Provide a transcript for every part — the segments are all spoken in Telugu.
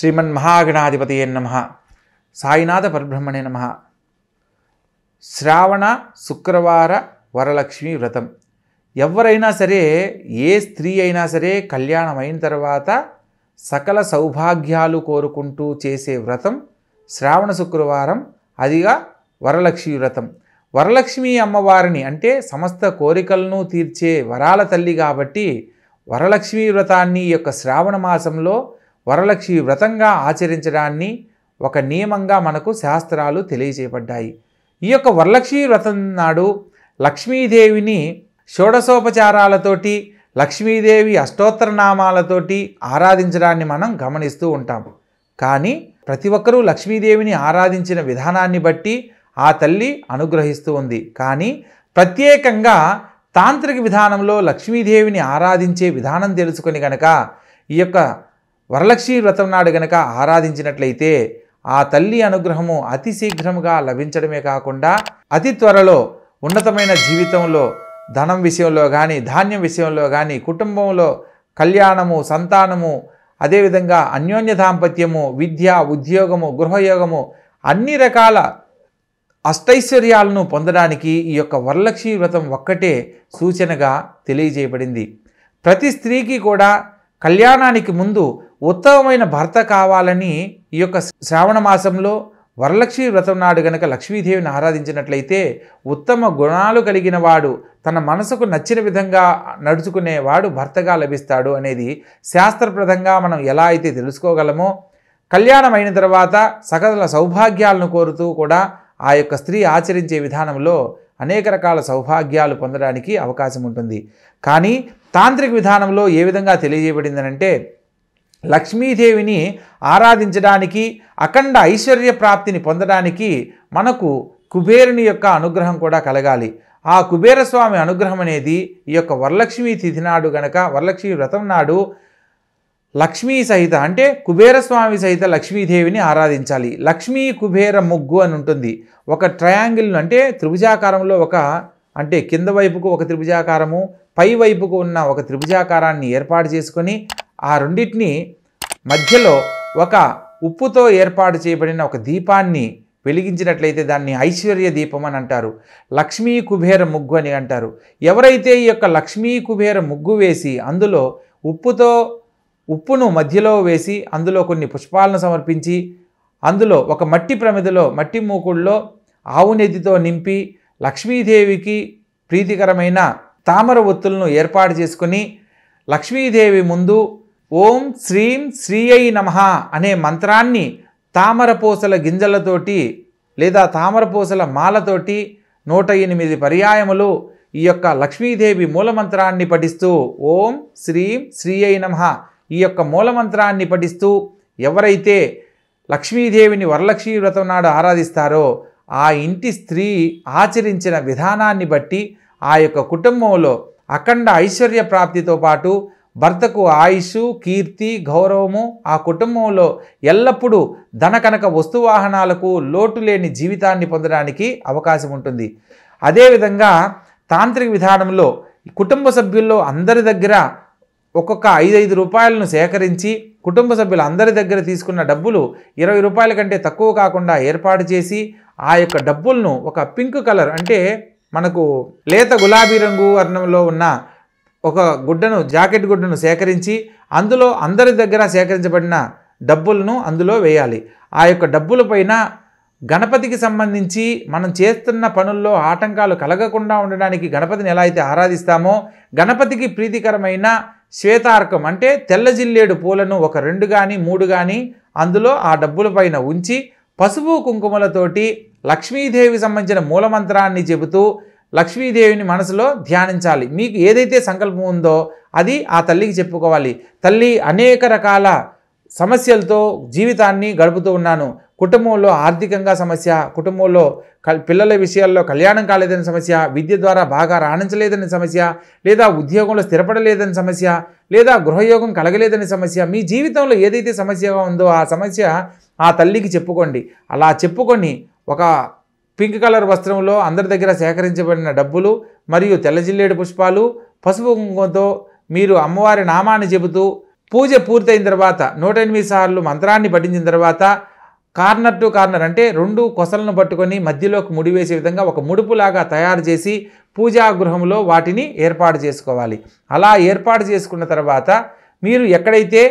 శ్రీమన్ శ్రీమన్మహాగణాధిపతయే నమ సాయినాథ పరబ్రహ్మణే నమ శ్రావణ శుక్రవార వరలక్ష్మి వ్రతం ఎవరైనా సరే ఏ స్త్రీ అయినా సరే కళ్యాణం అయిన తర్వాత సకల సౌభాగ్యాలు కోరుకుంటూ చేసే వ్రతం శ్రావణ శుక్రవారం అదిగా వరలక్ష్మి వ్రతం వరలక్ష్మి అమ్మవారిని అంటే సమస్త కోరికలను తీర్చే వరాల తల్లి కాబట్టి వరలక్ష్మి వ్రతాన్ని యొక్క శ్రావణ మాసంలో వరలక్ష్మి వ్రతంగా ఆచరించడాన్ని ఒక నియమంగా మనకు శాస్త్రాలు తెలియజేయబడ్డాయి ఈ యొక్క వరలక్ష్మి వ్రతం నాడు లక్ష్మీదేవిని షోడశోపచారాలతోటి లక్ష్మీదేవి అష్టోత్తర నామాలతోటి ఆరాధించడాన్ని మనం గమనిస్తూ ఉంటాం కానీ ప్రతి ఒక్కరూ లక్ష్మీదేవిని ఆరాధించిన విధానాన్ని బట్టి ఆ తల్లి అనుగ్రహిస్తూ ఉంది కానీ ప్రత్యేకంగా తాంత్రిక విధానంలో లక్ష్మీదేవిని ఆరాధించే విధానం తెలుసుకొని గనక ఈ యొక్క వరలక్ష్మీ వ్రతం నాడు గనక ఆరాధించినట్లయితే ఆ తల్లి అనుగ్రహము అతి శీఘ్రంగా లభించడమే కాకుండా అతి త్వరలో ఉన్నతమైన జీవితంలో ధనం విషయంలో కానీ ధాన్యం విషయంలో కానీ కుటుంబంలో కళ్యాణము సంతానము అదేవిధంగా అన్యోన్య దాంపత్యము విద్య ఉద్యోగము గృహయోగము అన్ని రకాల అష్టైశ్వర్యాలను పొందడానికి ఈ యొక్క వరలక్ష్మీ వ్రతం ఒక్కటే సూచనగా తెలియజేయబడింది ప్రతి స్త్రీకి కూడా కళ్యాణానికి ముందు ఉత్తమమైన భర్త కావాలని ఈ యొక్క శ్రావణ మాసంలో వరలక్ష్మీ వ్రతం నాడు గనక లక్ష్మీదేవిని ఆరాధించినట్లయితే ఉత్తమ గుణాలు కలిగిన వాడు తన మనసుకు నచ్చిన విధంగా నడుచుకునేవాడు భర్తగా లభిస్తాడు అనేది శాస్త్రప్రదంగా మనం ఎలా అయితే తెలుసుకోగలమో కళ్యాణం అయిన తర్వాత సకల సౌభాగ్యాలను కోరుతూ కూడా ఆ యొక్క స్త్రీ ఆచరించే విధానంలో అనేక రకాల సౌభాగ్యాలు పొందడానికి అవకాశం ఉంటుంది కానీ తాంత్రిక విధానంలో ఏ విధంగా తెలియజేయబడిందనంటే లక్ష్మీదేవిని ఆరాధించడానికి అఖండ ఐశ్వర్య ప్రాప్తిని పొందడానికి మనకు కుబేరుని యొక్క అనుగ్రహం కూడా కలగాలి ఆ కుబేరస్వామి అనుగ్రహం అనేది ఈ యొక్క వరలక్ష్మి తిథి నాడు గనక వరలక్ష్మి వ్రతం నాడు లక్ష్మీ సహిత అంటే కుబేరస్వామి సహిత లక్ష్మీదేవిని ఆరాధించాలి లక్ష్మీ కుబేర ముగ్గు అని ఉంటుంది ఒక ట్రయాంగిల్ అంటే త్రిభుజాకారంలో ఒక అంటే కింద వైపుకు ఒక త్రిభుజాకారము పై వైపుకు ఉన్న ఒక త్రిభుజాకారాన్ని ఏర్పాటు చేసుకొని ఆ రెండింటిని మధ్యలో ఒక ఉప్పుతో ఏర్పాటు చేయబడిన ఒక దీపాన్ని వెలిగించినట్లయితే దాన్ని ఐశ్వర్య దీపం అని అంటారు లక్ష్మీ కుబేర ముగ్గు అని అంటారు ఎవరైతే ఈ యొక్క లక్ష్మీ కుబేర ముగ్గు వేసి అందులో ఉప్పుతో ఉప్పును మధ్యలో వేసి అందులో కొన్ని పుష్పాలను సమర్పించి అందులో ఒక మట్టి ప్రమిదలో మట్టి మూకుళ్ళలో ఆవు నెద్దితో నింపి లక్ష్మీదేవికి ప్రీతికరమైన తామర ఒత్తులను ఏర్పాటు చేసుకుని లక్ష్మీదేవి ముందు ఓం శ్రీం శ్రీయై నమ అనే మంత్రాన్ని తామరపూసల గింజలతోటి లేదా తామరపూసల మాలతోటి నూట ఎనిమిది పర్యాయములు ఈ యొక్క లక్ష్మీదేవి మూలమంత్రాన్ని పఠిస్తూ ఓం శ్రీం శ్రీయై నమ ఈ యొక్క మూలమంత్రాన్ని పఠిస్తూ ఎవరైతే లక్ష్మీదేవిని వరలక్ష్మీ వ్రతం నాడు ఆరాధిస్తారో ఆ ఇంటి స్త్రీ ఆచరించిన విధానాన్ని బట్టి ఆ యొక్క కుటుంబంలో అఖండ ఐశ్వర్య ప్రాప్తితో పాటు భర్తకు ఆయుష్ కీర్తి గౌరవము ఆ కుటుంబంలో ఎల్లప్పుడూ ధన కనుక వస్తువాహనాలకు లోటు లేని జీవితాన్ని పొందడానికి అవకాశం ఉంటుంది అదేవిధంగా తాంత్రిక విధానంలో కుటుంబ సభ్యుల్లో అందరి దగ్గర ఒక్కొక్క ఐదైదు రూపాయలను సేకరించి కుటుంబ సభ్యులు అందరి దగ్గర తీసుకున్న డబ్బులు ఇరవై రూపాయల కంటే తక్కువ కాకుండా ఏర్పాటు చేసి ఆ యొక్క డబ్బులను ఒక పింక్ కలర్ అంటే మనకు లేత గులాబీ రంగు వర్ణంలో ఉన్న ఒక గుడ్డను జాకెట్ గుడ్డను సేకరించి అందులో అందరి దగ్గర సేకరించబడిన డబ్బులను అందులో వేయాలి ఆ యొక్క డబ్బుల పైన గణపతికి సంబంధించి మనం చేస్తున్న పనుల్లో ఆటంకాలు కలగకుండా ఉండడానికి గణపతిని ఎలా అయితే ఆరాధిస్తామో గణపతికి ప్రీతికరమైన శ్వేతార్కం అంటే తెల్లజిల్లేడు పూలను ఒక రెండు కానీ మూడు కానీ అందులో ఆ డబ్బుల పైన ఉంచి పసుపు కుంకుమలతోటి లక్ష్మీదేవి సంబంధించిన మూలమంత్రాన్ని చెబుతూ లక్ష్మీదేవిని మనసులో ధ్యానించాలి మీకు ఏదైతే సంకల్పం ఉందో అది ఆ తల్లికి చెప్పుకోవాలి తల్లి అనేక రకాల సమస్యలతో జీవితాన్ని గడుపుతూ ఉన్నాను కుటుంబంలో ఆర్థికంగా సమస్య కుటుంబంలో పిల్లల విషయాల్లో కళ్యాణం కాలేదనే సమస్య విద్య ద్వారా బాగా రాణించలేదనే సమస్య లేదా ఉద్యోగంలో స్థిరపడలేదని సమస్య లేదా గృహయోగం కలగలేదనే సమస్య మీ జీవితంలో ఏదైతే సమస్యగా ఉందో ఆ సమస్య ఆ తల్లికి చెప్పుకోండి అలా చెప్పుకొని ఒక పింక్ కలర్ వస్త్రంలో అందరి దగ్గర సేకరించబడిన డబ్బులు మరియు తెల్లజిల్లేడు పుష్పాలు పసుపు కుంకుమతో మీరు అమ్మవారి నామాన్ని చెబుతూ పూజ పూర్తయిన తర్వాత నూట ఎనిమిది సార్లు మంత్రాన్ని పఠించిన తర్వాత కార్నర్ టు కార్నర్ అంటే రెండు కొసలను పట్టుకొని మధ్యలోకి ముడివేసే విధంగా ఒక ముడుపులాగా తయారు చేసి పూజాగృహంలో గృహంలో వాటిని ఏర్పాటు చేసుకోవాలి అలా ఏర్పాటు చేసుకున్న తర్వాత మీరు ఎక్కడైతే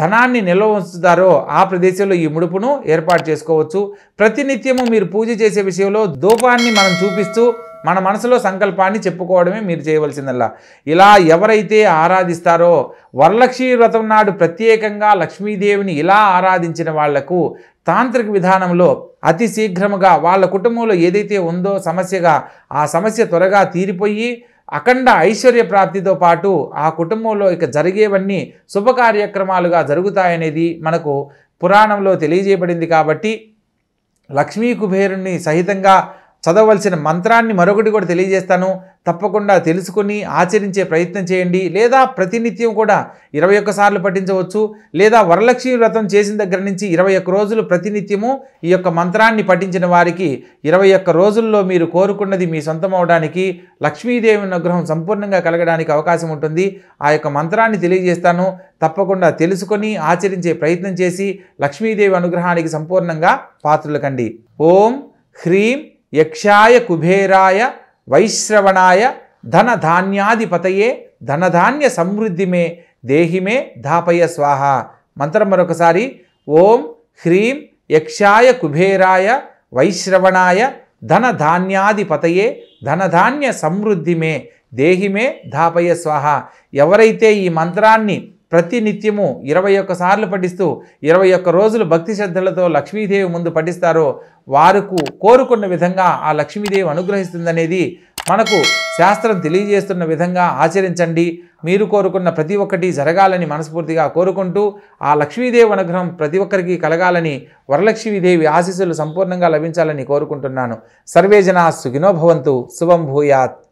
ధనాన్ని నిల్వ ఉంచుతారో ఆ ప్రదేశంలో ఈ ముడుపును ఏర్పాటు చేసుకోవచ్చు ప్రతినిత్యము మీరు పూజ చేసే విషయంలో దూపాన్ని మనం చూపిస్తూ మన మనసులో సంకల్పాన్ని చెప్పుకోవడమే మీరు చేయవలసిందల్లా ఇలా ఎవరైతే ఆరాధిస్తారో వరలక్ష్మీ వ్రతం నాడు ప్రత్యేకంగా లక్ష్మీదేవిని ఇలా ఆరాధించిన వాళ్లకు తాంత్రిక విధానంలో అతి శీఘ్రముగా వాళ్ళ కుటుంబంలో ఏదైతే ఉందో సమస్యగా ఆ సమస్య త్వరగా తీరిపోయి అఖండ ఐశ్వర్య ప్రాప్తితో పాటు ఆ కుటుంబంలో ఇక జరిగేవన్నీ శుభ కార్యక్రమాలుగా జరుగుతాయనేది మనకు పురాణంలో తెలియజేయబడింది కాబట్టి లక్ష్మీ కుబేరుణ్ణి సహితంగా చదవలసిన మంత్రాన్ని మరొకటి కూడా తెలియజేస్తాను తప్పకుండా తెలుసుకుని ఆచరించే ప్రయత్నం చేయండి లేదా ప్రతినిత్యం కూడా ఇరవై సార్లు పఠించవచ్చు లేదా వరలక్ష్మి వ్రతం చేసిన దగ్గర నుంచి ఇరవై ఒక్క రోజులు ప్రతినిత్యము ఈ యొక్క మంత్రాన్ని పఠించిన వారికి ఇరవై ఒక్క రోజుల్లో మీరు కోరుకున్నది మీ సొంతం అవడానికి లక్ష్మీదేవి అనుగ్రహం సంపూర్ణంగా కలగడానికి అవకాశం ఉంటుంది ఆ యొక్క మంత్రాన్ని తెలియజేస్తాను తప్పకుండా తెలుసుకొని ఆచరించే ప్రయత్నం చేసి లక్ష్మీదేవి అనుగ్రహానికి సంపూర్ణంగా పాత్రలు కండి ఓం హ్రీం యక్షాయ కుబేరాయ వైశ్రవణాయ ధనధాన్యాధిపతయే ధనధాన్య సమృద్ధి మే దేహి మే ధాపయ స్వాహ మంత్రం మరొకసారి ఓం హ్రీం యక్షాయ కుబేరాయ వైశ్రవణాయ ధనధాన్యాధిపతయే ధనధాన్య సమృద్ధి మే దేహి మే ధాపయ స్వాహ ఎవరైతే ఈ మంత్రాన్ని ప్రతి నిత్యము ఇరవై ఒక్క సార్లు పఠిస్తూ ఇరవై ఒక్క రోజులు భక్తి శ్రద్ధలతో లక్ష్మీదేవి ముందు పఠిస్తారో వారుకు కోరుకున్న విధంగా ఆ లక్ష్మీదేవి అనుగ్రహిస్తుందనేది మనకు శాస్త్రం తెలియజేస్తున్న విధంగా ఆచరించండి మీరు కోరుకున్న ప్రతి ఒక్కటి జరగాలని మనస్ఫూర్తిగా కోరుకుంటూ ఆ లక్ష్మీదేవి అనుగ్రహం ప్రతి ఒక్కరికి కలగాలని వరలక్ష్మీదేవి ఆశీస్సులు సంపూర్ణంగా లభించాలని కోరుకుంటున్నాను సర్వేజన సుఖినోభవంతు శుభం భూయాత్